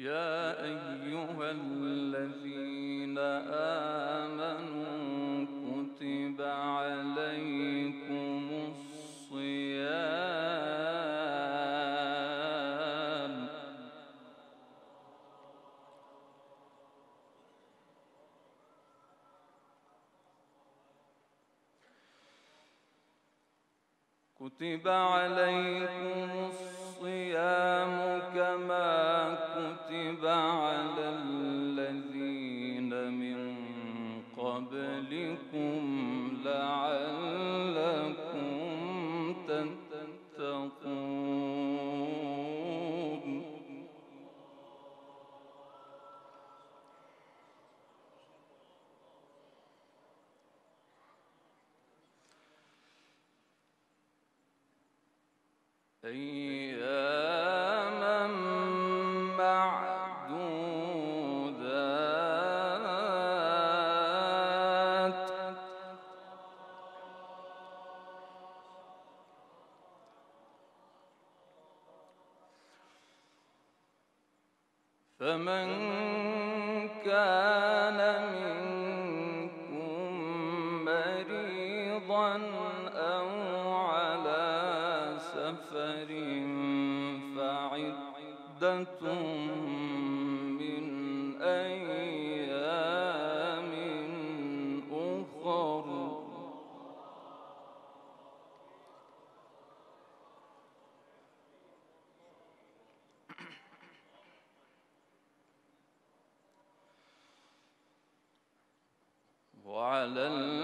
يا أيها الذين بعد الموت على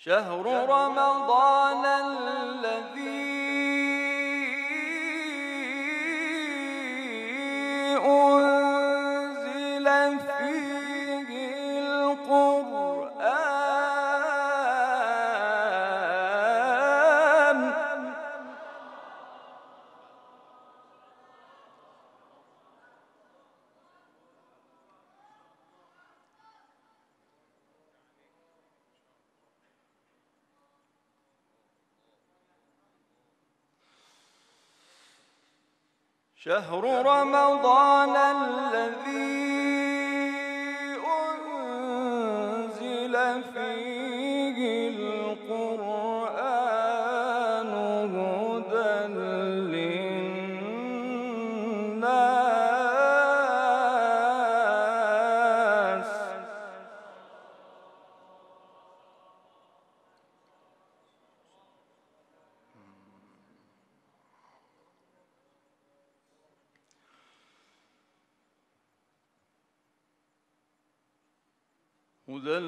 شهر رمضان الذي شهر رمضان الذي هدى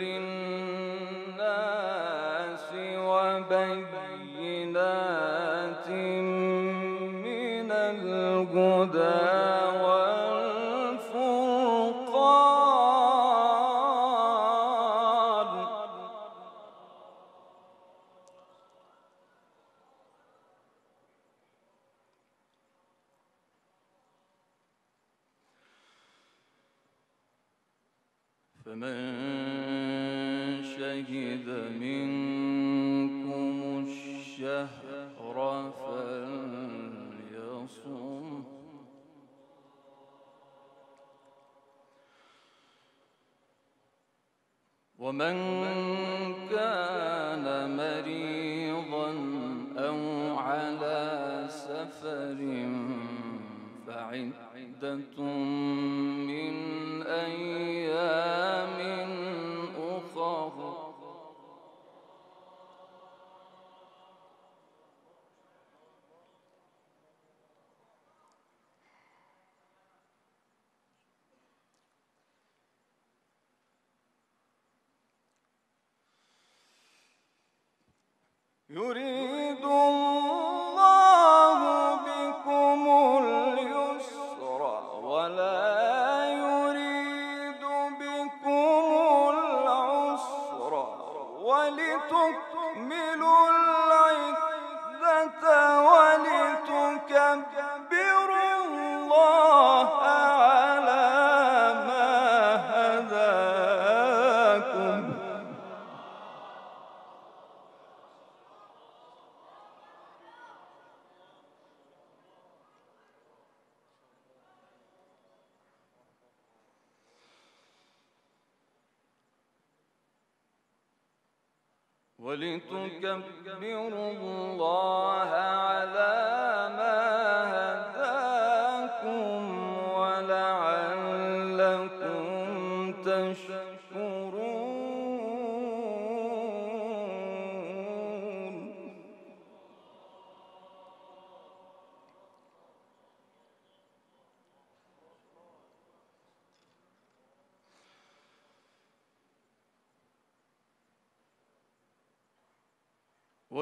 للناس وبينات من الهدى عدة من أيام أخر يريد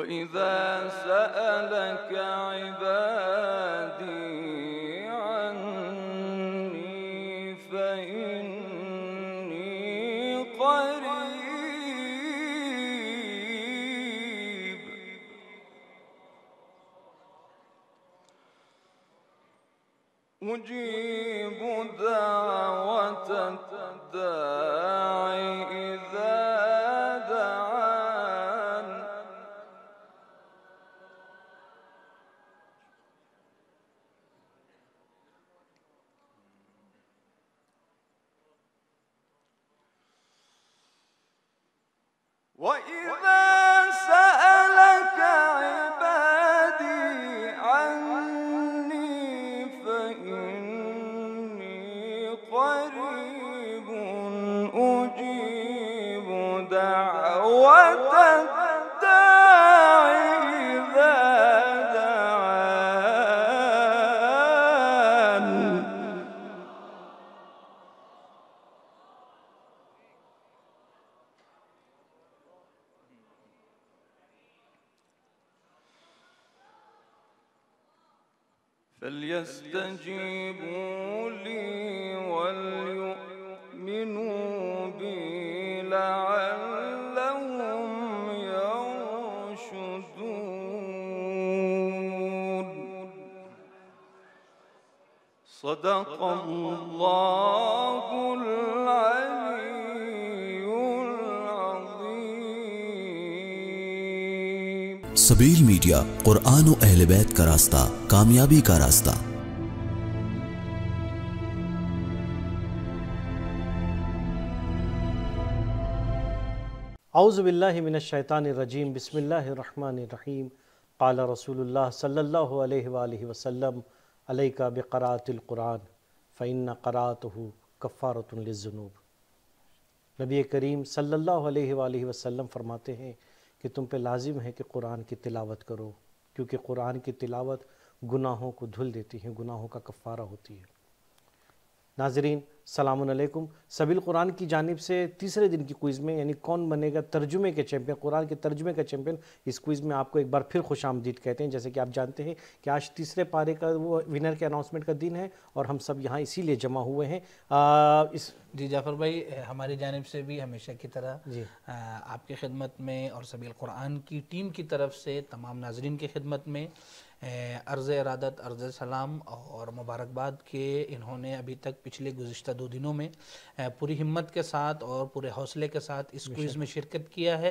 وإذا रास्ता कामयाबी का रास्ता आउज़बिल्लिमिनशैतानरजीम बसमीम काला रसूल सल्ला अलैका बक़रातुल्क़ुरान फ़ैन करात हो नबी करीम सल्लल्लाहु अलैहि वसल्लम फरमाते हैं कि तुम पे लाजिम है कि कुरान की तिलावत करो क्योंकि कुरान की तिलावत गुनाहों को धुल देती है गुनाहों का कफ़ारा होती है नाजरीन सलामकुम सबिल कुरान की जानब से तीसरे दिन की क्विज़ में यानी कौन बनेगा तर्जुमे के चैम्पियन कुरान के तर्जुमे का चैम्पियन इस क्विज़ में आपको एक बार फिर खुश आमदीद कहते हैं जैसे कि आप जानते हैं कि आज तीसरे पारे का वो विनर के अनाउंसमेंट का दिन है और हम सब यहाँ इसी लिए जमा हुए हैं इस जी जाफर भाई हमारी जानब से भी हमेशा की तरह जी आपकी खिदमत में और सबिल कुरान की टीम की तरफ से तमाम नाजरन की खिदमत में अर्ज़ इरादत अर्ज़ सलाम और मुबारकबाद के इन्होंने अभी तक पिछले गुज्त दो दिनों में पूरी हिम्मत के साथ और पूरे हौसले के साथ इस क्विज़ में शिरकत किया है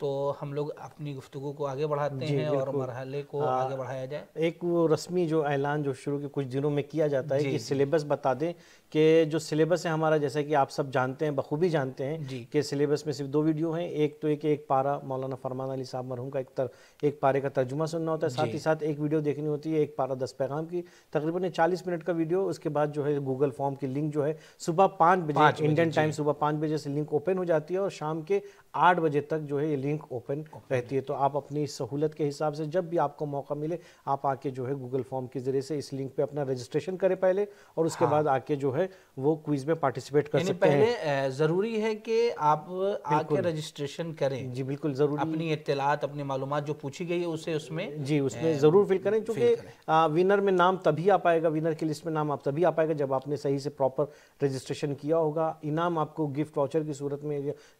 तो हम लोग अपनी गुफ्तु को आगे बढ़ाते हैं और मरहले को आ, आगे बढ़ाया जाए एक वो रस्मी जो ऐलान जो शुरू के कुछ दिनों में किया जाता है कि सिलेबस बता दें कि जो सिलेबस है हमारा जैसा कि आप सब जानते हैं बखूबी जानते हैं कि सिलेबस में सिर्फ दो वीडियो हैं एक तो एक एक पारा मौलाना फरमान अली साहब मरहूम का एक तर, एक पारे का तर्जुमा सुनना होता है साथ ही साथ एक वीडियो देखनी होती है एक पारा दस पैगाम की तकरीबन चालीस मिनट का वीडियो उसके बाद जो है गूगल फॉर्म की लिंक जो है सुबह पाँच बजे इंडियन टाइम सुबह पाँच बजे से लिंक ओपन हो जाती है और शाम के आठ बजे तक जो है ये लिंक ओपन रहती है तो आप अपनी सहूलत के हिसाब से जब भी आपको मौका मिले आप आके जो है गूगल फॉर्म के जरिए से इस लिंक पर अपना रजिस्ट्रेशन करें पहले और उसके हाँ। बाद आके जो है है वो क्विज में पार्टिसिपेट कर सकते पहले हैं ज़रूरी है कि आप आके रजिस्ट्रेशन करें जी बिल्कुल ज़रूरी अपनी इतलात अपनी मालूम जो पूछी गई है उसे उसमें जी उसमें ज़रूर फिल करें क्योंकि विनर में नाम तभी आ पाएगा विनर की लिस्ट में नाम आप तभी आ पाएगा जब आपने सही से प्रॉपर रजिस्ट्रेशन किया होगा इनाम आपको गिफ्ट वाउचर की सूरत में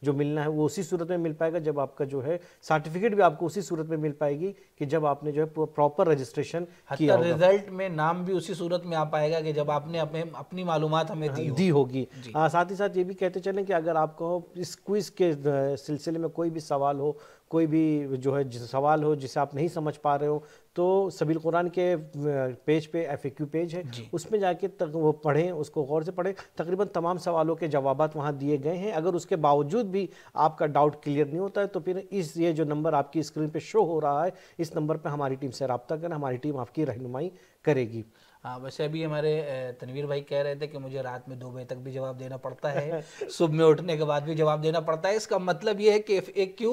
जो मिलना है वो उसी सूरत में मिल पाएगा जब आपका जो है सर्टिफिकेट भी आपको उसी सूरत में मिल पाएगी कि जब आपने जो है प्रॉपर रजिस्ट्रेशन किया रिजल्ट में नाम भी उसी सूरत में आ पाएगा कि जब आपने अपने अपनी मालूम हमें हाँ, दी, हो। दी होगी साथ ही साथ ये भी कहते चलें कि अगर आपको इस क्विज के सिलसिले में कोई भी सवाल हो कोई भी जो है सवाल हो जिसे आप नहीं समझ पा रहे हो तो सबील कुरान के पेज पे एफ पेज है उसमें जाके तक वो पढ़ें उसको गौर से पढ़ें तकरीबन तमाम सवालों के जवाब वहाँ दिए गए हैं अगर उसके बावजूद भी आपका डाउट क्लियर नहीं होता है तो फिर इस ये जो नंबर आपकी स्क्रीन पे शो हो रहा है इस नंबर पर हमारी टीम से रबता करें हमारी टीम आपकी रहनुमाई करेगी हाँ वैसे अभी हमारे तनवीर भाई कह रहे थे कि मुझे रात में दो बजे तक भी जवाब देना पड़ता है सुबह में उठने के बाद भी जवाब देना पड़ता है इसका मतलब ये है कि एफ ए क्यू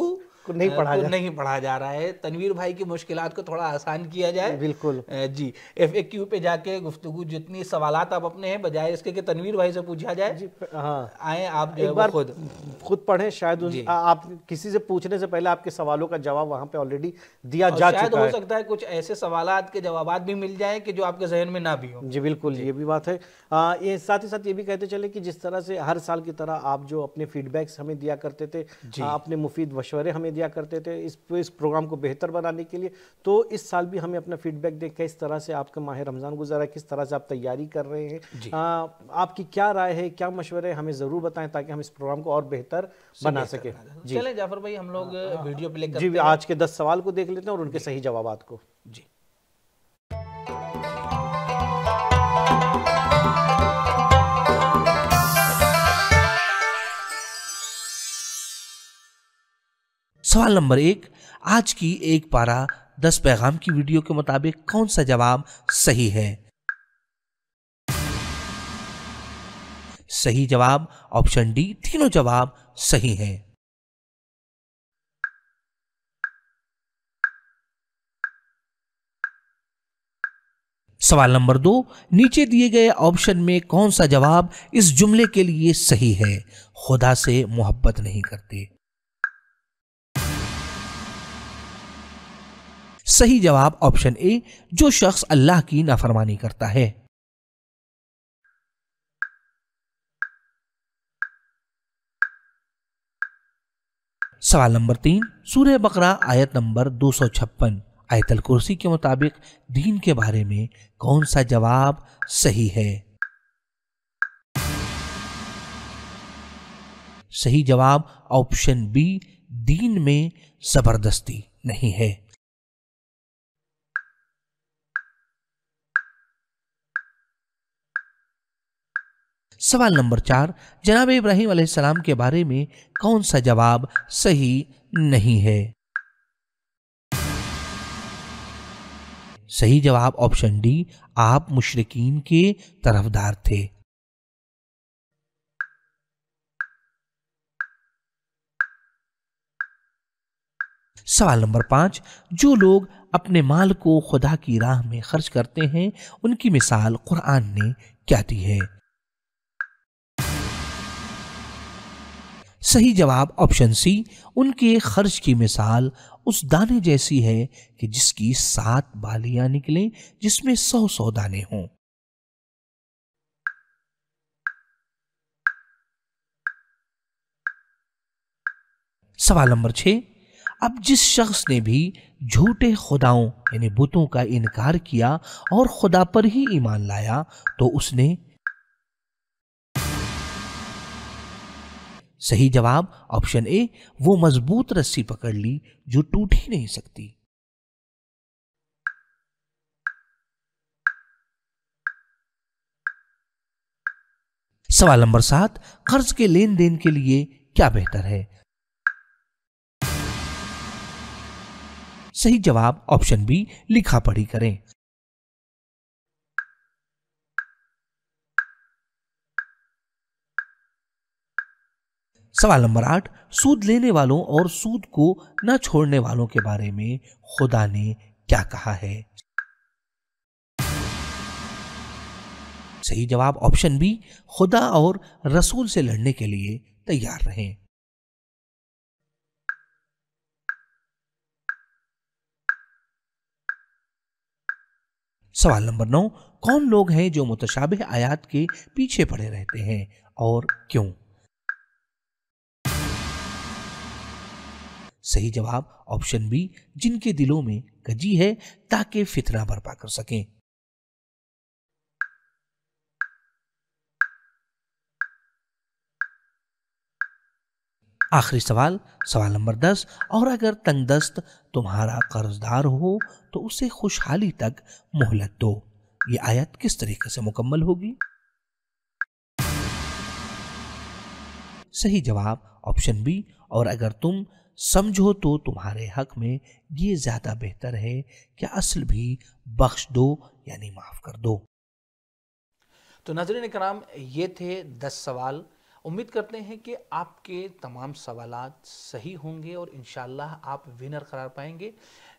को नहीं पढ़ा जा। नहीं पढ़ा जा रहा है तनवीर भाई की मुश्किल को थोड़ा आसान किया जाए बिल्कुल जी एफ ए क्यू पे जाके गुफ्तु जितनी सवाल आप अपने हैं बजाय इसके कि तनवीर भाई से पूछा जाए जी हाँ आए आप एक बार खुद खुद पढ़े शायद आप किसी से पूछने से पहले आपके सवालों का जवाब वहाँ पे ऑलरेडी दिया जा चुका हो सकता है कुछ ऐसे सवाल के जवाब भी मिल जाए कि जो आपके जहन में ना भी हो जी बिल्कुल ये भी बात है ये साथ ही साथ ये भी कहते चले कि जिस तरह से हर साल की तरह आप जो अपने फीडबैक्स हमें दिया करते थे आ, अपने मुफीद मशवरे हमें दिया करते थे इस इस प्रोग्राम को बेहतर बनाने के लिए तो इस साल भी हमें अपना फीडबैक दें किस तरह से आपका माह रमज़ान गुजारा है किस तरह से आप तैयारी कर रहे हैं आ, आपकी क्या राय है क्या मशवरे हमें ज़रूर बताएं ताकि हम इस प्रोग्राम को और बेहतर बना सके चले जाफर भाई हम लोग हाँ, हाँ। वीडियो प्ले जी आज के दस सवाल को देख लेते हैं और उनके सही जवाब को जी सवाल नंबर एक आज की एक पारा दस पैगाम की वीडियो के मुताबिक कौन सा जवाब सही है सही जवाब ऑप्शन डी तीनों जवाब सही हैं सवाल नंबर दो नीचे दिए गए ऑप्शन में कौन सा जवाब इस जुमले के लिए सही है खुदा से मोहब्बत नहीं करते सही जवाब ऑप्शन ए जो शख्स अल्लाह की नाफरमानी करता है सवाल नंबर तीन सूर्य बकरा आयत नंबर दो सौ छप्पन आयतल कुर्सी के मुताबिक दीन के बारे में कौन सा जवाब सही है सही जवाब ऑप्शन बी दीन में जबरदस्ती नहीं है सवाल नंबर चार जनाब इब्राहिम सलाम के बारे में कौन सा जवाब सही नहीं है सही जवाब ऑप्शन डी आप मुशरकिन के तरफदार थे सवाल नंबर पांच जो लोग अपने माल को खुदा की राह में खर्च करते हैं उनकी मिसाल कुरान ने क्या दी है सही जवाब ऑप्शन सी उनके खर्च की मिसाल उस दाने जैसी है कि जिसकी सात बालियां निकलें जिसमें सौ सौ दाने हों सवाल नंबर छह अब जिस शख्स ने भी झूठे खुदाओं यानी बुतों का इनकार किया और खुदा पर ही ईमान लाया तो उसने सही जवाब ऑप्शन ए वो मजबूत रस्सी पकड़ ली जो टूट ही नहीं सकती सवाल नंबर सात कर्ज के लेन देन के लिए क्या बेहतर है सही जवाब ऑप्शन बी लिखा पढ़ी करें सवाल नंबर आठ सूद लेने वालों और सूद को न छोड़ने वालों के बारे में खुदा ने क्या कहा है सही जवाब ऑप्शन बी खुदा और रसूल से लड़ने के लिए तैयार रहें सवाल नंबर नौ कौन लोग हैं जो मुतशाबे आयात के पीछे पड़े रहते हैं और क्यों सही जवाब ऑप्शन बी जिनके दिलों में गजी है ताकि फितना बर्पा कर सकें आखिरी सवाल सवाल नंबर दस और अगर तंगदस्त तुम्हारा कर्जदार हो तो उसे खुशहाली तक मोहलत दो ये आयत किस तरीके से मुकम्मल होगी सही जवाब ऑप्शन बी और अगर तुम समझो तो तुम्हारे हक में ये ज़्यादा बेहतर है कि असल भी बख्श दो यानी माफ़ कर दो तो नजरिन कराम ये थे दस सवाल उम्मीद करते हैं कि आपके तमाम सवाल सही होंगे और इन आप विनर करार पाएंगे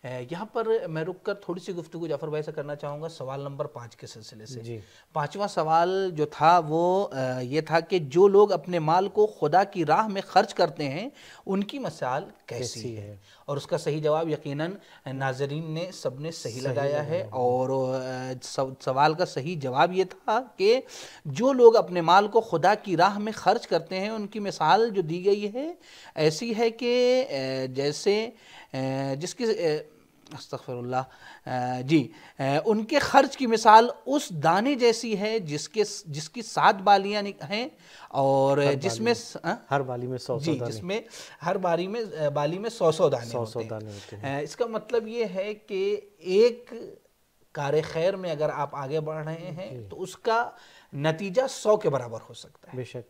यहाँ पर मैं रुक कर थोड़ी सी गुफ्तु जाफर भाई से करना चाहूँगा सवाल नंबर पाँच के सिलसिले से पाँचवा सवाल जो था वो ये था कि जो लोग अपने माल को खुदा की राह में खर्च करते हैं उनकी मसाल कैसी, कैसी है? है और उसका सही जवाब यकीनन नाजरीन ने सब ने सही, सही लगाया है और सवाल का सही जवाब ये था कि जो लोग अपने माल को खुदा की राह में खर्च करते हैं उनकी मिसाल जो दी गई है ऐसी है कि जैसे जिसकी अस्तफरल्ला जी उनके ख़र्च की मिसाल उस दाने जैसी है जिसके जिसकी सात बालियां हैं और जिसमें हर बाली में सौ जी जिसमें हर बारी में बाली में सौ सौ दाने सौ सौ दाने होते हैं इसका मतलब ये है कि एक कार खैर में अगर आप आगे बढ़ रहे हैं तो उसका नतीजा सौ के बराबर हो सकता है बेशक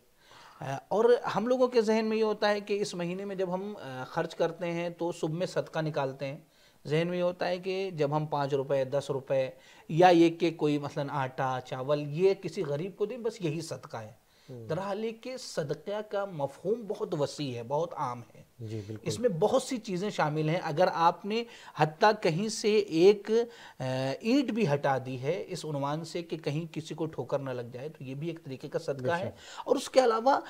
और हम लोगों के जहन में ये होता है कि इस महीने में जब हम खर्च करते हैं तो सुबह में सदका निकालते हैं जहन में ये होता है कि जब हम पाँच रुपये दस रुपये या एक के कोई मसलन आटा चावल ये किसी गरीब को दें बस यही सदका है दरहाल के सदक़ा का मफहूम बहुत वसी है बहुत आम है जी बिल्कुल इसमें बहुत सी चीज़ें शामिल हैं अगर आपने हती कहीं से एक ईंट भी हटा दी है इस उनवान से कि कहीं किसी को ठोकर ना लग जाए तो ये भी एक तरीके का सदका है और उसके अलावा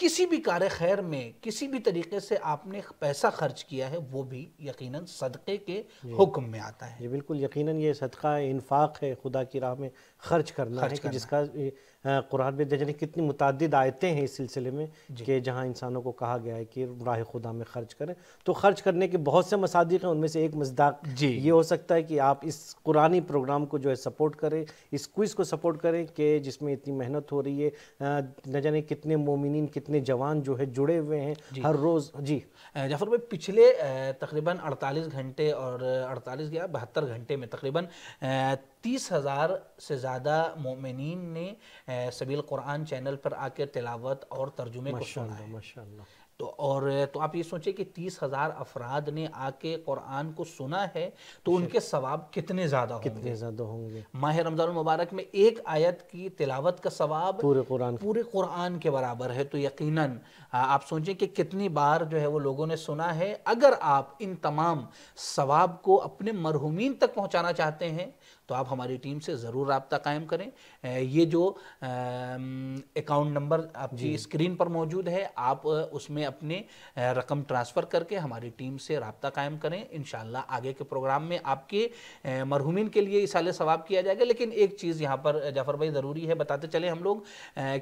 किसी भी कार्य खैर में किसी भी तरीके से आपने पैसा खर्च किया है वो भी यकीनन सदक़े के हुक्म में आता है जी बिल्कुल यकीनन ये सदका इनफाक है खुदा की राह में खर्च करना खर्च है कि जिसका कुरान में देखने कितनी मुतद आयतें हैं इस सिलसिले में कि जहाँ इंसानों को कहा गया है कि राह खुदा में खर्च करें तो खर्च करने के बहुत से मसादिक हैं उनमें से एक मजदाक ये हो सकता है कि आप इस कुरानी प्रोग्राम को जो है सपोर्ट करें इस क्विज़ को सपोर्ट करें कि जिसमें इतनी मेहनत हो रही है न जाने कितने मोमिन कितने जवान जो है जुड़े हुए हैं हर रोज़ जी जाफर भाई पिछले तकरीबन अड़तालीस घंटे और अड़तालीस या बहत्तर घंटे में तकरीबन तीस हज़ार से ज़्यादा मोमिन ने सबील कुरान चैनल पर आकर तिलावत और तर्जुमे को सुना है तो और तो आप ये सोचें कि तीस हज़ार अफराद ने आके कुरान को सुना है तो उनके सवाब कितने ज़्यादा कितने ज़्यादा होंगे माह रमज़ान मुबारक में एक आयत की तिलावत का सवाब पूरे कुरान पूरे कुरान के बराबर है तो यकीनन आप सोचें कि कितनी बार जो है वो लोगों ने सुना है अगर आप इन तमाम सवाब को अपने मरहुमीन तक पहुँचाना चाहते हैं तो आप हमारी टीम से ज़रूर रबता कायम करें ये जो अकाउंट नंबर आपकी स्क्रीन पर मौजूद है आप उसमें अपने रकम ट्रांसफ़र करके हमारी टीम से रबता कायम करें इन आगे के प्रोग्राम में आपके मरहूमिन के लिए इसाले सवाब किया जाएगा लेकिन एक चीज़ यहाँ पर जाफर भाई ज़रूरी है बताते चले हम लोग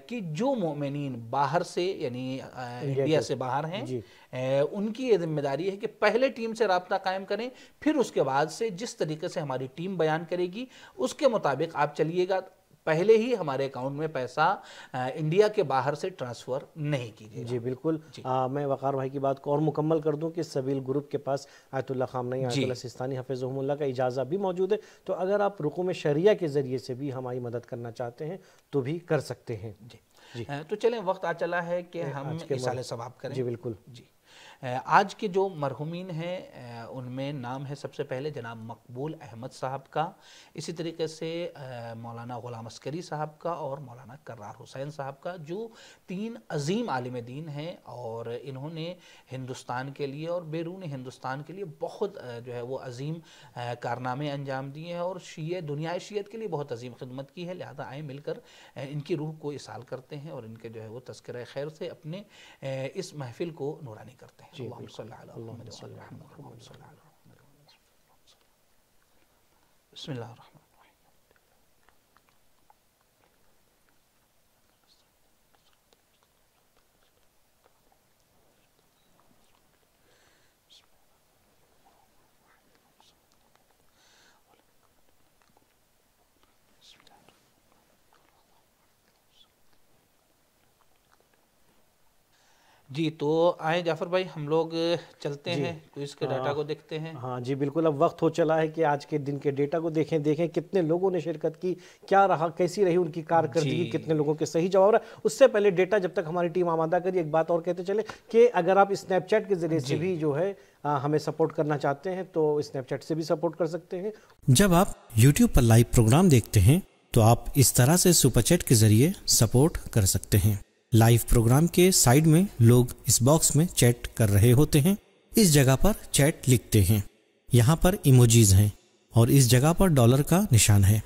कि जो मोमिन बाहर से यानी इंडिया से बाहर हैं उनकी ये जिम्मेदारी है कि पहले टीम से रबता कायम करें फिर उसके बाद से जिस तरीके से हमारी टीम बयान करेगी उसके मुताबिक आप चलिएगा पहले ही हमारे अकाउंट में पैसा इंडिया के बाहर से ट्रांसफ़र नहीं की गई जी बिल्कुल जी। आ, मैं वक़ार भाई की बात को और मुकम्मल कर दूं कि सबील ग्रुप के पास आयतुल्ला खामनई आयतुल्ला सिस्तानी हफिज़ुमल्ला का इजाज़ा भी मौजूद है तो अगर आप में शरिया के ज़रिए से भी हमारी मदद करना चाहते हैं तो भी कर सकते हैं जी जी तो चलें वक्त आ चला है कि हम इस सवाब करें जी बिल्कुल जी आज के जो मरहुमीन हैं उनमें नाम है सबसे पहले जनाब मकबूल अहमद साहब का इसी तरीके से मौलाना ग़ुलाम अस्करी साहब का और मौलाना करार हुसैन साहब का जो तीन अजीम आलिम दीन हैं और इन्होंने हिंदुस्तान के लिए और बैरून हिंदुस्तान के लिए बहुत जो है वो अजीम कारनामे अंजाम दिए हैं और शीय दुनिया शीयत के लिए बहुत अजीम खिदमत की है लिहाजा आए मिलकर इनकी रूह को इसाल करते हैं और इनके जो है वो तस्कर खैर से अपने इस महफिल को नूरानी करते हैं صحيح اللهم صل على محمد على محمد اللهم صل على محمد بسم الله الرحمن الرحيم जी तो आए जाफर भाई हम लोग चलते हैं क्विज के डाटा हाँ। को देखते हैं हाँ जी बिल्कुल अब वक्त हो चला है कि आज के दिन के डेटा को देखें देखें कितने लोगों ने शिरकत की क्या रहा कैसी रही उनकी कारकर्दगी कितने लोगों के सही जवाब रहा उससे पहले डेटा जब तक हमारी टीम आमादा करी एक बात और कहते चले कि अगर आप स्नैपचैट के जरिए से भी जो है आ, हमें सपोर्ट करना चाहते हैं तो स्नैपचैट से भी सपोर्ट कर सकते हैं जब आप यूट्यूब पर लाइव प्रोग्राम देखते हैं तो आप इस तरह से सुपरचैट के जरिए सपोर्ट कर सकते हैं लाइव प्रोग्राम के साइड में लोग इस बॉक्स में चैट कर रहे होते हैं इस जगह पर चैट लिखते हैं यहाँ पर इमोजीज हैं और इस जगह पर डॉलर का निशान है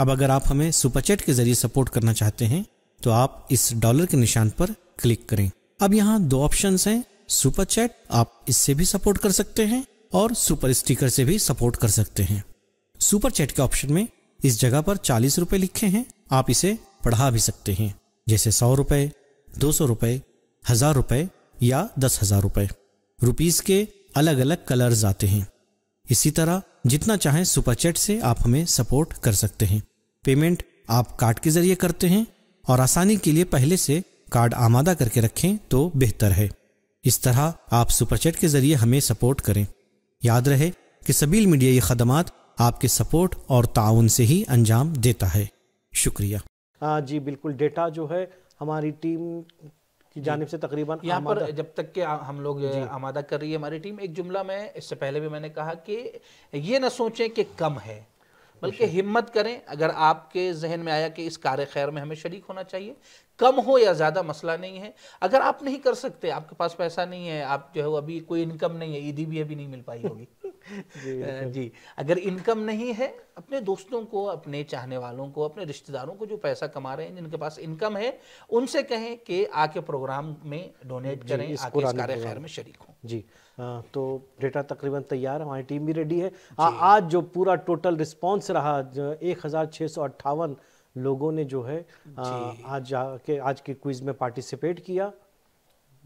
अब अगर आप हमें सुपरचैट के जरिए सपोर्ट करना चाहते हैं तो आप इस डॉलर के निशान पर क्लिक करें अब यहाँ दो ऑप्शन हैं सुपर चैट आप इससे भी सपोर्ट कर सकते हैं और सुपर स्टिकर से भी सपोर्ट कर सकते हैं सुपर चैट के ऑप्शन में इस जगह पर चालीस रुपए लिखे हैं आप इसे पढ़ा भी सकते हैं जैसे सौ रुपए दो सौ रुपये हज़ार रुपये या दस हज़ार रुपये रुपीज़ के अलग अलग कलर्स आते हैं इसी तरह जितना चाहें सुपरचेट से आप हमें सपोर्ट कर सकते हैं पेमेंट आप कार्ड के ज़रिए करते हैं और आसानी के लिए पहले से कार्ड आमादा करके रखें तो बेहतर है इस तरह आप सुपरचेट के ज़रिए हमें सपोर्ट करें याद रहे कि सबील मीडिया ये खदमात आपके सपोर्ट और ताउन से ही अंजाम देता है शुक्रिया हाँ जी बिल्कुल डेटा जो है हमारी टीम की जानब से तकरीबन यहाँ पर जब तक के हम लोग आमादा कर रही है हमारी टीम एक जुमला में इससे पहले भी मैंने कहा कि ये ना सोचें कि कम है बल्कि हिम्मत करें अगर आपके जहन में आया कि इस कार खैर में हमें शरीक होना चाहिए कम हो या ज़्यादा मसला नहीं है अगर आप नहीं कर सकते आपके पास पैसा नहीं है आप जो है अभी कोई इनकम नहीं है ईदी भी अभी नहीं मिल पाई होगी जी, जी अगर इनकम नहीं है अपने दोस्तों को अपने चाहने वालों को अपने रिश्तेदारों को जो पैसा कमा रहे हैं जिनके पास इनकम है उनसे कहें कि आके प्रोग्राम में डोनेट करें आके इस खैर में शरीक हों जी हाँ, तो डेटा तकरीबन तैयार है हमारी टीम भी रेडी है आ, आज जो पूरा टोटल रिस्पॉन्स रहा एक हज़ार छः सौ अट्ठावन लोगों ने जो है आ, आज जाके आज के क्विज में पार्टिसिपेट किया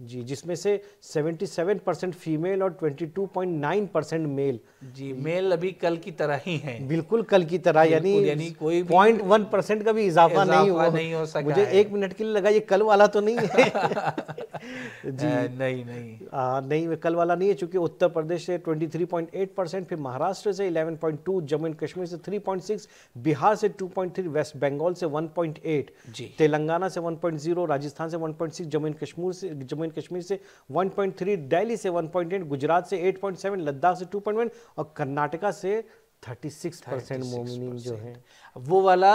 जी जिसमें से 77 परसेंट फीमेल और 22.9 परसेंट मेल जी मेल अभी कल की तरह ही हैं बिल्कुल कल की तरह यानी यानी कोई पॉइंट वन परसेंट का भी इजाफा नहीं हुआ नहीं हो सका मुझे एक मिनट के लिए लगा ये कल वाला तो नहीं है जी आ, नहीं नहीं आ, नहीं कल वाला नहीं है चूंकि उत्तर प्रदेश से 23.8 परसेंट फिर महाराष्ट्र से 11.2 जम्मू एंड कश्मीर से 3.6 बिहार से 2.3 वेस्ट बंगाल से 1.8 तेलंगाना से 1.0 राजस्थान से 1.6 जम्मू एंड कश्मीर से जम्मू एंड कश्मीर से 1.3 दिल्ली से 1.8 गुजरात से 8.7 लद्दाख से 2.1 और कर्नाटका से 36 मोमिन जो है वो वाला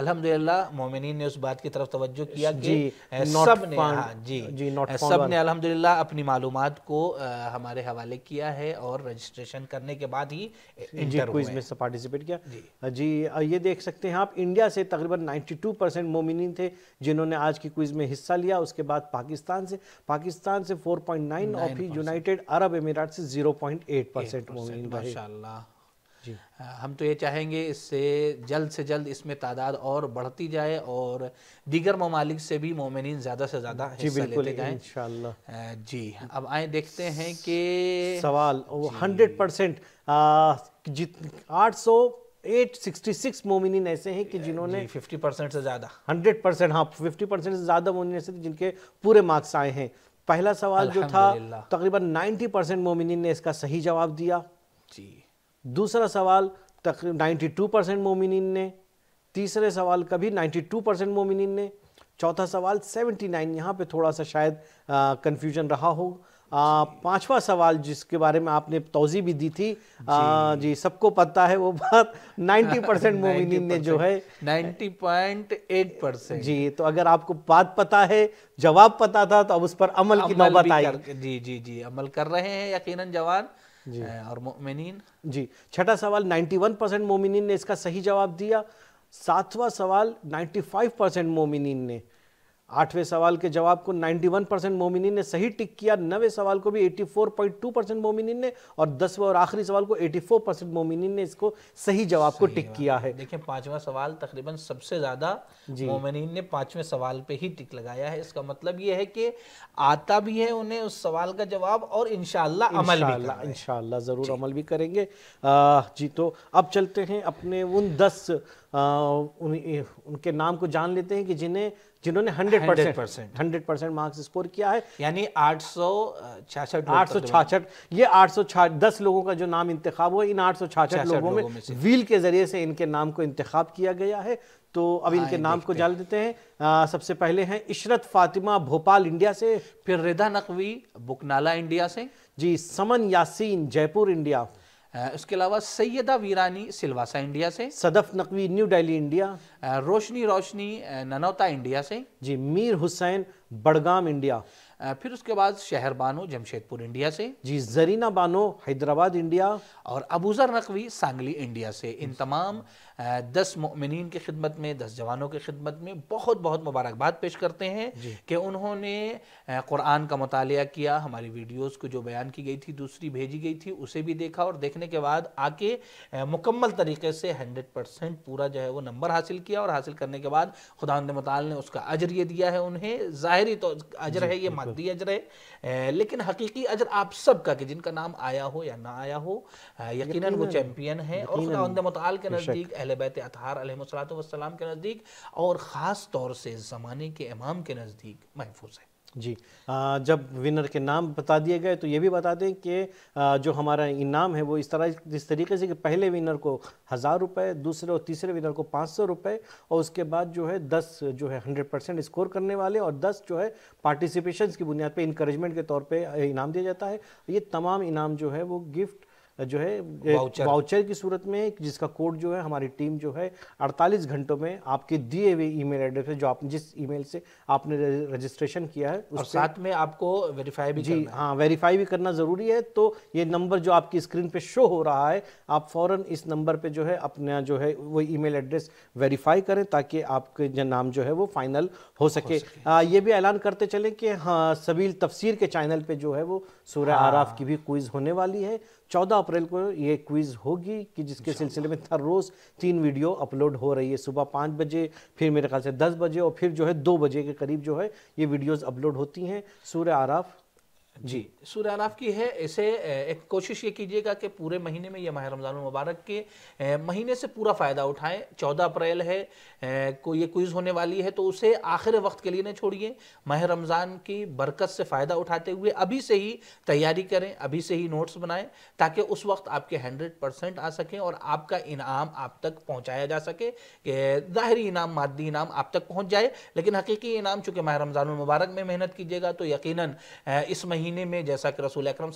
अल्हम्दुलिल्लाह मोमिन ने उस बात की तरफ तवज्जो किया कि सब ने हाँ, जी जी सब ने अल्हम्दुलिल्लाह अपनी मालूम को आ, हमारे हवाले किया है और रजिस्ट्रेशन करने के बाद ही क्विज में पार्टिसिपेट किया जी, जी ये देख सकते हैं आप इंडिया से तकरीबन 92 परसेंट मोमिन थे जिन्होंने आज की क्विज में हिस्सा लिया उसके बाद पाकिस्तान से पाकिस्तान से नाइन और फिर यूनाइटेड अरब अमीरात से जीरो पॉइंट एट परसेंट मोमिन माशाला हम तो ये चाहेंगे इससे जल्द से जल्द इसमें तादाद और बढ़ती जाए और दीगर ममालिक से भी मोमिन ज़्यादा से ज़्यादा जी बिल्कुल इन जी अब आए देखते हैं कि सवाल हंड्रेड परसेंट जित आठ सौ 866 मोमिन ऐसे हैं कि जिन्होंने 50 परसेंट से ज़्यादा 100 परसेंट हाँ 50 परसेंट से ज़्यादा मोमिन ऐसे थे जिनके पूरे मार्क्स आए हैं पहला सवाल जो था तकरीबन 90 परसेंट मोमिन ने इसका सही जवाब दिया जी दूसरा सवाल तक 92 परसेंट मोमिन ने तीसरे सवाल कभी भी 92 परसेंट मोमिन ने चौथा सवाल 79 नाइन यहाँ पर थोड़ा सा शायद कन्फ्यूजन रहा हो पांचवा सवाल जिसके बारे में आपने तोजी भी दी थी जी, जी सबको पता है वो बात 90 परसेंट मोमिन ने जो है 90.8 परसेंट जी तो अगर आपको बात पता है जवाब पता था तो अब उस पर अमल, अमल की नौबत आई जी जी जी अमल कर रहे हैं यकीनन जवान और मोमिन जी छठा सवाल 91 परसेंट मोमिन ने इसका सही जवाब दिया सातवां सवाल 95 परसेंट मोमिन ने आठवें सवाल के जवाब को 91 परसेंट मोमिन ने सही टिक किया नवे सवाल को भी 84.2 परसेंट मोमिन ने और दसवें और आखिरी सवाल को 84 परसेंट मोमिन ने इसको सही जवाब को टिक किया है देखिए पांचवा सवाल तकरीबन सबसे ज्यादा मोमिन ने पांचवें सवाल पे ही टिक लगाया है इसका मतलब ये है कि आता भी है उन्हें उस सवाल का जवाब और इनशाला अमल इनशाला जरूर अमल भी करेंगे जी तो अब चलते हैं अपने उन दस उनके नाम को जान लेते हैं कि जिन्हें जिन्होंने 100 percent hundred percent marks score किया है यानी आठ सौ छियासठ आठ सौ छियासठ ये आठ सौ दस लोगों का जो नाम इंतखब हुआ इन आठ सौ छियासठ लोगों में, में व्हील के जरिए से इनके नाम को इंतखब किया गया है तो अब हाँ, इनके नाम को जान देते हैं आ, सबसे पहले हैं इशरत फातिमा भोपाल इंडिया से फिर रिदा नकवी बुकनाला इंडिया से जी समन यासीन जयपुर इंडिया उसके अलावा सैयदा वीरानी सिलवासा इंडिया से Sadaf Naqvi New Delhi India Roshni Roshni Nanauta India से जी मीर हुसैन बड़गाम इंडिया फिर उसके बाद शहर बानो जमशेदपुर इंडिया से जी जरीना बानो हैदराबाद इंडिया और अबूजर नकवी सांगली इंडिया से इन तमाम दस मोमिन की खिदमत में दस जवानों की खिदमत में बहुत बहुत मुबारकबाद पेश करते हैं कि उन्होंने कुरान का मताल किया हमारी वीडियोज़ को जो बयान की गई थी दूसरी भेजी गई थी उसे भी देखा और देखने के बाद आके मुकम्मल तरीके से हंड्रेड परसेंट पूरा जो है वो नंबर हासिल किया और हासिल करने के बाद खुदा मताल ने उसका अजर ये दिया है उन्हें ज़ाहरी तो अजर है ये मादी अजर है लेकिन हकीकी अजर आप सब का कि जिनका नाम आया हो या ना आया हो यकीन वो चैम्पियन है और खुदा मताल के नज़दीक अहल बैत अतहार अलमसलाम के नज़दीक और ख़ास तौर से ज़माने के इमाम के नज़दीक महफूज है जी आ, जब विनर के नाम बता दिए गए तो ये भी बता दें कि जो हमारा इनाम है वो इस तरह इस तरीके से कि पहले विनर को हज़ार रुपये दूसरे और तीसरे विनर को पाँच सौ रुपये और उसके बाद जो है दस जो है हंड्रेड परसेंट स्कोर करने वाले और दस जो है पार्टिसिपेशन की बुनियाद पर इंक्रेजमेंट के तौर पर इनाम दिया जाता है ये तमाम इनाम जो है वो गिफ्ट जो है वाउचर, वाउचर की सूरत में जिसका कोड जो है हमारी टीम जो है 48 घंटों में आपके दिए हुए ईमेल एड्रेस पे जो आप जिस ईमेल से आपने रजिस्ट्रेशन किया है और साथ में आपको वेरीफाई भी जी करना हाँ वेरीफाई भी करना ज़रूरी है तो ये नंबर जो आपकी स्क्रीन पे शो हो रहा है आप फ़ौरन इस नंबर पर जो है अपना जो है वो मेल एड्रेस वेरीफाई करें ताकि आपके नाम जो है वो फाइनल हो सके, हो सके। आ, ये भी ऐलान करते चले कि हाँ सबील तफसीर के चैनल पर जो है वो सूर्य हाँ। आराफ की भी क्विज़ होने वाली है 14 अप्रैल को ये क्विज़ होगी कि जिसके सिलसिले में हर रोज़ तीन वीडियो अपलोड हो रही है सुबह पाँच बजे फिर मेरे ख्याल से दस बजे और फिर जो है दो बजे के करीब जो है ये वीडियोज़ अपलोड होती हैं सूर्य आराफ जी सूर्य अनाफ की है इसे एक कोशिश ये कीजिएगा कि पूरे महीने में यह माह रमज़ान मुबारक के महीने से पूरा फ़ायदा उठाएं चौदह अप्रैल है को ये क्विज़ होने वाली है तो उसे आखिर वक्त के लिए ना छोड़िए माह रमज़ान की बरकत से फ़ायदा उठाते हुए अभी से ही तैयारी करें अभी से ही नोट्स बनाएं ताकि उस वक्त आपके हंड्रेड परसेंट आ सकें और आपका इनाम आप तक पहुँचाया जा सके ज़ाहरी इनाम मादी इनाम आप तक पहुँच जाए लेकिन हकीकी इनाम चूँकि माह रमज़ान मुबारक में मेहनत कीजिएगा तो यकीन इस महीने महीने में जैसा कि रसूल अक्रम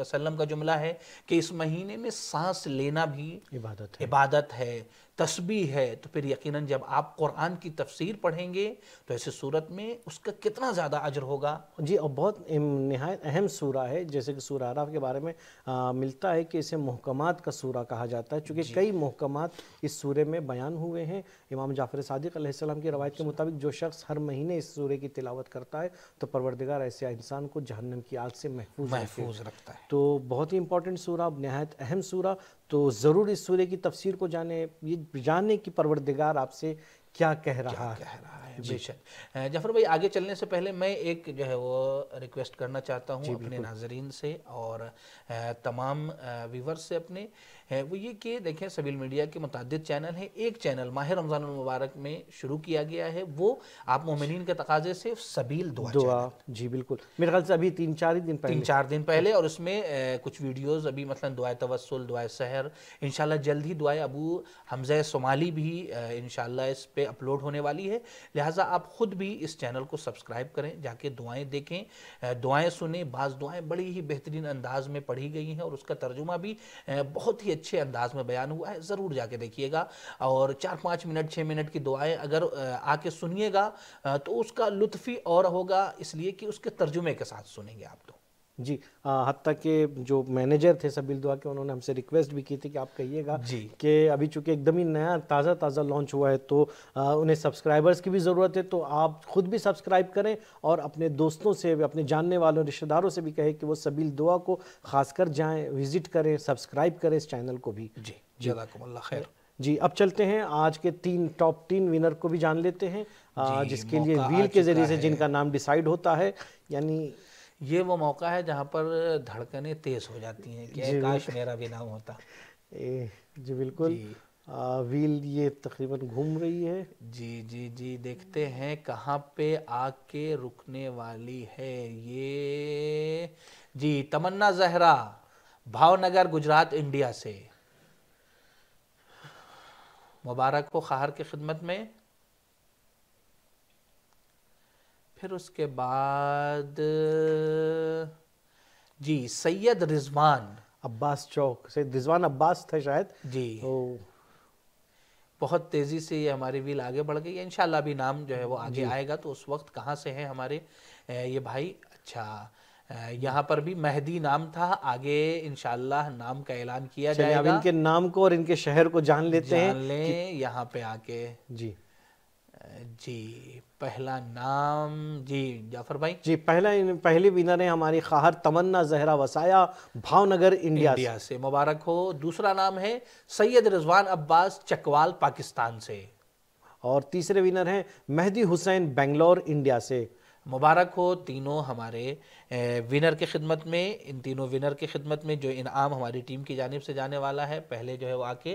वसल्लम का जुमला है कि इस महीने में सांस लेना भी इबादत है इबादत है तस्बी है तो फिर यकीनन जब आप कुरान की तफसीर पढ़ेंगे तो ऐसे सूरत में उसका कितना ज़्यादा अजर होगा जी और बहुत नहायत अहम सूरा है जैसे कि सूर आराफ के बारे में आ, मिलता है कि इसे महकमात का सूरा कहा जाता है चूँकि कई महकमात इस सूर्य में बयान हुए हैं इमाम जाफर सदक की रवायत के अच्छा। मुताबिक जो शख्स हर महीने इस सूर्य की तिलावत करता है तो परवरदिगार ऐसे इंसान को जहन्नम की आग से महफूज महफूज रखता है तो बहुत ही इंपॉर्टेंट सूरा नहायत अहम सूरा तो ज़रूर इस सूर्य की तफसीर को जाने ये जाने की परवरदिगार आपसे क्या कह रहा क्या कह रहा है बेशक जफर भाई आगे चलने से पहले मैं एक जो है वो रिक्वेस्ट करना चाहता हूँ अपने नाजरीन से और तमाम व्यूवर से अपने है वो ये कि देखिए सभी मीडिया के मुतद चैनल हैं एक चैनल माह रमज़ान मुबारक में शुरू किया गया है वो आप मोमिन के तकाजे से सबील दुआ, दुआ जी बिल्कुल मेरे ख्याल से अभी तीन चार ही दिन पहले तीन चार दिन पहले और उसमें कुछ वीडियोज़ अभी मतलब दुआ तवसल दुआ सहर इन जल्द ही दुआ अबू हमज़ शुमाली भी इन इस पर अपलोड होने वाली है लिहाजा आप ख़ुद भी इस चैनल को सब्सक्राइब करें जाके दुआएँ देखें दुआएँ सुने बाज़ दुआएँ बड़ी ही बेहतरीन अंदाज में पढ़ी गई हैं और उसका तर्जुमा भी बहुत ही अच्छे अंदाज में बयान हुआ है ज़रूर जाके देखिएगा और चार पाँच मिनट छः मिनट की दुआएं अगर आके सुनिएगा तो उसका लुत्फ़ी और होगा इसलिए कि उसके तर्जुमे के साथ सुनेंगे आप तो जी हती के जो मैनेजर थे सबील दुआ के उन्होंने हमसे रिक्वेस्ट भी की थी कि आप कहिएगा कि अभी चूंकि एकदम ही नया ताज़ा ताज़ा लॉन्च हुआ है तो आ, उन्हें सब्सक्राइबर्स की भी ज़रूरत है तो आप ख़ुद भी सब्सक्राइब करें और अपने दोस्तों से अपने जानने वालों रिश्तेदारों से भी कहें कि वो सबील दुआ को खासकर जाएँ विज़िट करें सब्सक्राइब करें इस चैनल को भी जी जदाकमल्ला खैर जी अब चलते हैं आज के तीन टॉप तीन विनर को भी जान लेते हैं जिसके लिए व्हील के जरिए से जिनका नाम डिसाइड होता है यानी ये वो मौका है जहाँ पर धड़कने तेज हो जाती हैं कि काश मेरा भी नाम होता ए, जी बिल्कुल जी। व्हील ये तकरीबन घूम रही है जी जी जी देखते हैं कहाँ पे आके रुकने वाली है ये जी तमन्ना जहरा भावनगर गुजरात इंडिया से मुबारक हो खार की खिदमत में फिर उसके बाद जी सैयद रिजवान अब्बास चौक सैयद रिजवान अब्बास थे शायद जी ओ। बहुत तेज़ी से ये हमारी व्हील आगे बढ़ गई इन इनशाला भी नाम जो है वो आगे आएगा तो उस वक्त कहाँ से हैं हमारे ये भाई अच्छा यहाँ पर भी मेहदी नाम था आगे इनशाला नाम का ऐलान किया जाएगा अब इनके नाम को और इनके शहर को जान लेते जान हैं लें यहाँ पे आके जी जी पहला नाम जी जाफर भाई जी पहला पहली विनर है हमारी खाहर तमन्ना जहरा वसाया भावनगर इंडिया, इंडिया से, से मुबारक हो दूसरा नाम है सैयद रिजवान अब्बास चकवाल पाकिस्तान से और तीसरे विनर हैं मेहदी हुसैन बेंगलोर इंडिया से मुबारक हो तीनों हमारे विनर के खिदमत में इन तीनों विनर की खिदमत में जो इनाम हमारी टीम की जानब से जाने वाला है पहले जो है वो आके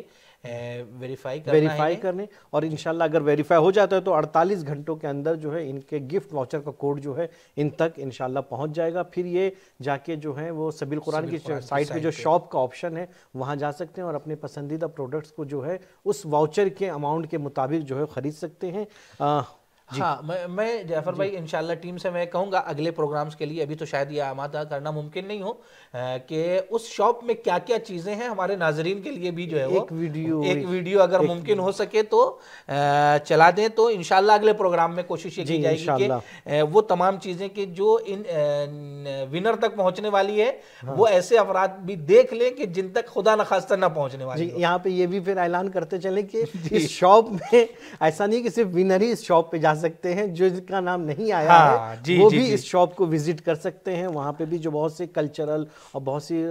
वेरीफाई करना वेरीफाई करने और इन अगर वेरीफाई हो जाता है तो 48 घंटों के अंदर जो है इनके गिफ्ट वाउचर का कोड जो है इन तक इनशाला पहुंच जाएगा फिर ये जाके जो है वो सबील कुरान की साइट पे जो शॉप का ऑप्शन है वहाँ जा सकते हैं और अपने पसंदीदा प्रोडक्ट्स को जो है उस वाउचर के अमाउंट के मुताबिक जो है ख़रीद सकते हैं हाँ मैं, मैं भाई इंशाल्लाह टीम से मैं कहूँगा अगले प्रोग्राम्स के लिए अभी तो शायद यह आमादा करना मुमकिन नहीं हो कि उस शॉप में क्या क्या चीज़ें हैं हमारे नाजरीन के लिए भी जो है वो एक वीडियो एक वीडियो अगर मुमकिन हो सके तो चला दें तो इनशाला अगले प्रोग्राम में कोशिश ये की जाएगी कि वो तमाम चीज़ें कि जो इन विनर तक पहुँचने वाली है हाँ। वो ऐसे अफराद भी देख लें कि जिन तक खुदा न खास्ता ना पहुँचने वाली यहाँ पे ये भी फिर ऐलान करते चले कि इस शॉप में ऐसा नहीं कि सिर्फ विनर ही इस शॉप पे जा सकते हैं जो जिसका नाम नहीं आया हाँ, है जी, वो जी, भी जी. इस शॉप को विजिट कर सकते हैं वहाँ पे भी जो बहुत से कल्चरल और बहुत सी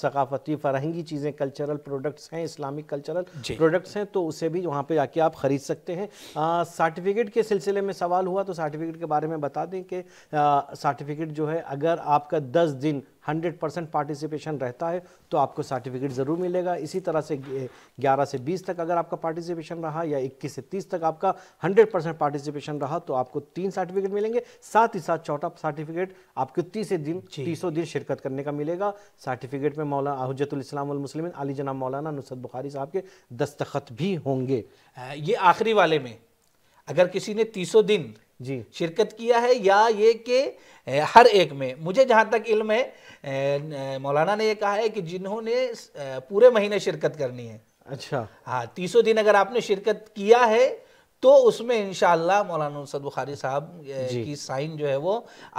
सकाफती फरहंगी चीज़ें कल्चरल प्रोडक्ट्स हैं इस्लामिक कल्चरल प्रोडक्ट्स हैं तो उसे भी वहाँ पे जाके आप ख़रीद सकते हैं सर्टिफिकेट के सिलसिले में सवाल हुआ तो सर्टिफिकेट के बारे में बता दें कि सर्टिफिकेट जो है अगर आपका दस दिन हंड्रेड परसेंट पार्टिसिपेशन रहता है तो आपको सर्टिफिकेट ज़रूर मिलेगा इसी तरह से 11 से 20 तक अगर आपका पार्टिसिपेशन रहा या 21 से 30 तक आपका हंड्रेड परसेंट पार्टिसिपेशन रहा तो आपको तीन सर्टिफिकेट मिलेंगे साथ ही साथ चौथा सर्टिफिकेट आपको तीसरे दिन तीसों दिन शिरकत करने का मिलेगा सर्टिफिकेट में मौलाना इस्लाम मुस्लिम अली जना मौलाना नुसरत बुखारी साहब के दस्तखत भी होंगे ये आखिरी वाले में अगर किसी ने तीसों दिन जी शिरकत किया है या ये कि हर एक में मुझे जहाँ तक इल्म है मौलाना ने ये कहा है कि जिन्होंने पूरे महीने शिरकत करनी है अच्छा हाँ तीसों दिन अगर आपने शिरकत किया है तो उसमें इनशाला मौलाना सद बुखारी साहब की साइन जो है वो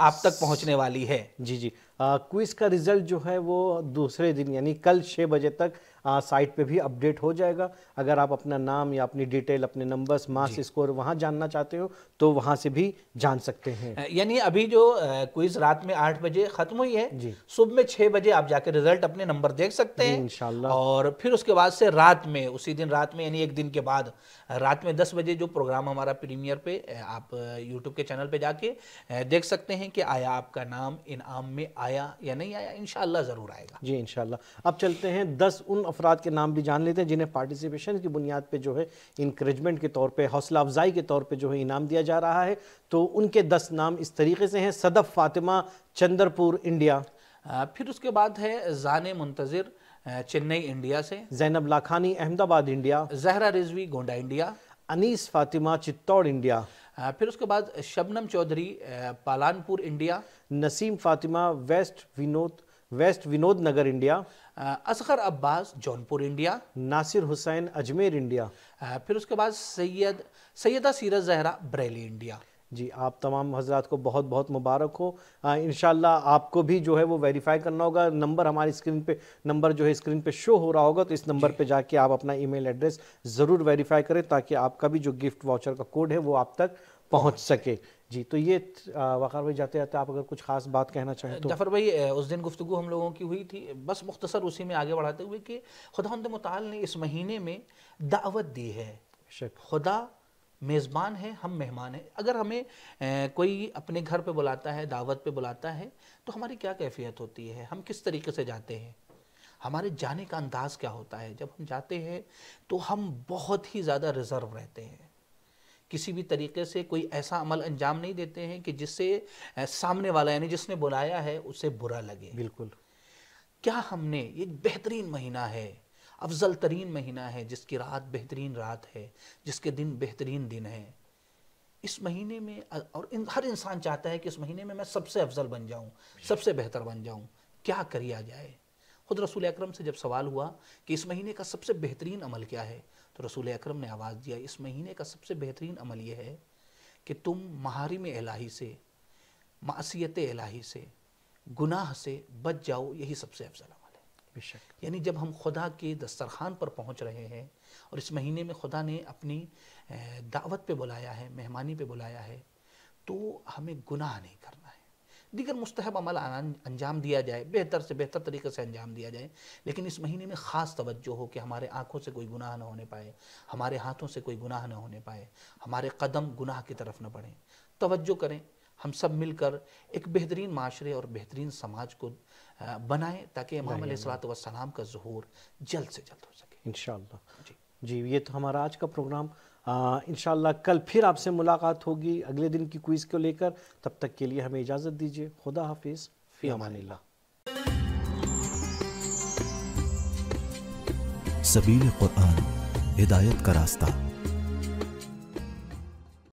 आप तक पहुंचने वाली है जी जी क्विज का रिजल्ट जो है वो दूसरे दिन यानी कल छः बजे तक साइट पे भी अपडेट हो जाएगा अगर आप अपना नाम या अपनी डिटेल अपने नंबर्स मार्क्स स्कोर वहाँ जानना चाहते हो तो वहाँ से भी जान सकते हैं यानी अभी जो क्विज रात में आठ बजे खत्म हुई है जी सुबह में छः बजे आप जाकर रिजल्ट अपने नंबर देख सकते हैं इनशाला और फिर उसके बाद से रात में उसी दिन रात में यानी एक दिन के बाद रात में दस बजे जो प्रोग्राम हमारा प्रीमियर पे आप यूट्यूब के चैनल पे जाके देख सकते हैं कि आया आपका नाम इनाम में आया या नहीं आया इनशाला ज़रूर आएगा जी इनशाला अब चलते हैं दस उन अफराद के नाम भी जान लेते हैं जिन्हें पार्टिसिपेशन की बुनियाद पर जो है इंक्रेजमेंट के तौर पर हौसला अफजाई के तौर पर जो है इनाम दिया जा रहा है तो उनके दस नाम इस तरीके से हैं सदफ फातिमा चंद्रपुर इंडिया फिर उसके बाद है जान मुंतज़र चेन्नई इंडिया से Zainab Lakhani Ahmedabad India Zahra Rizvi Gonda India Anees Fatima Chittor India फिर उसके बाद Shabnam Chaudhary Palanpur India Naseem Fatima west Vinod west Vinod Nagar India Asgar Abbas Jaunpur India Nasir Hussain Ajmer India फिर उसके बाद सैयद सैदा सीरत जहरा बरेली इंडिया जी आप तमाम हजरात को बहुत बहुत मुबारक हो इन आपको भी जो है वो वेरीफाई करना होगा नंबर हमारी स्क्रीन पे नंबर जो है स्क्रीन पे शो हो रहा होगा तो इस नंबर पे जाके आप अपना ईमेल एड्रेस ज़रूर वेरीफाई करें ताकि आपका भी जो गिफ्ट वाउचर का कोड है वो आप तक पहुंच सके जी तो ये वक़ार भाई जाते जाते आप अगर कुछ खास बात कहना चाहें तो जफर भाई उस दिन गुफ्तु हम लोगों की हुई थी बस मुख्तसर उसी में आगे बढ़ाते हुए कि खुदा मताल ने इस महीने में दावत दी है खुदा मेज़बान है हम मेहमान हैं अगर हमें ए, कोई अपने घर पे बुलाता है दावत पे बुलाता है तो हमारी क्या कैफियत होती है हम किस तरीके से जाते हैं हमारे जाने का अंदाज़ क्या होता है जब हम जाते हैं तो हम बहुत ही ज़्यादा रिज़र्व रहते हैं किसी भी तरीके से कोई ऐसा अमल अंजाम नहीं देते हैं कि जिससे सामने वाला यानी जिसने बुलाया है उसे बुरा लगे बिल्कुल क्या हमने एक बेहतरीन महीना है अफजल तरीन महीना है जिसकी रात बेहतरीन रात है जिसके दिन बेहतरीन दिन है इस महीने में और इन, हर इंसान चाहता है कि इस महीने में मैं सबसे अफजल बन जाऊं सबसे बेहतर बन जाऊं क्या करिया जाए खुद रसूल अक्रम से जब सवाल हुआ कि इस महीने का सबसे बेहतरीन अमल क्या है तो रसूल अकरम ने आवाज़ दिया इस महीने का सबसे बेहतरीन अमल यह है कि तुम महारी में एलाही से मासीत एलाही से गुनाह से बच जाओ यही सबसे अफजल अमल है बेशक यानी जब हम खुदा के दस्तरखान पर पहुंच रहे हैं और इस महीने में खुदा ने अपनी दावत पे बुलाया है मेहमानी पे बुलाया है तो हमें गुनाह नहीं करना है दीगर मुस्तहब अमल अंजाम दिया जाए बेहतर से बेहतर तरीके से अंजाम दिया जाए लेकिन इस महीने में ख़ास तवज्जो हो कि हमारे आँखों से कोई गुनाह ना होने पाए हमारे हाथों से कोई गुनाह ना होने पाए हमारे कदम गुनाह की तरफ न बढ़ें तवज्जो करें हम सब मिलकर एक बेहतरीन माशरे और बेहतरीन समाज को बनाएं ताकि इमाम सलाम का जहूर जल्द से जल्द हो सके इन जी जी ये तो हमारा आज का प्रोग्राम इन कल फिर आपसे मुलाकात होगी अगले दिन की क्विज़ को लेकर तब तक के लिए हमें इजाज़त दीजिए खुदा हाफिज़ फ़ी अमान सबील कुरान हिदायत का रास्ता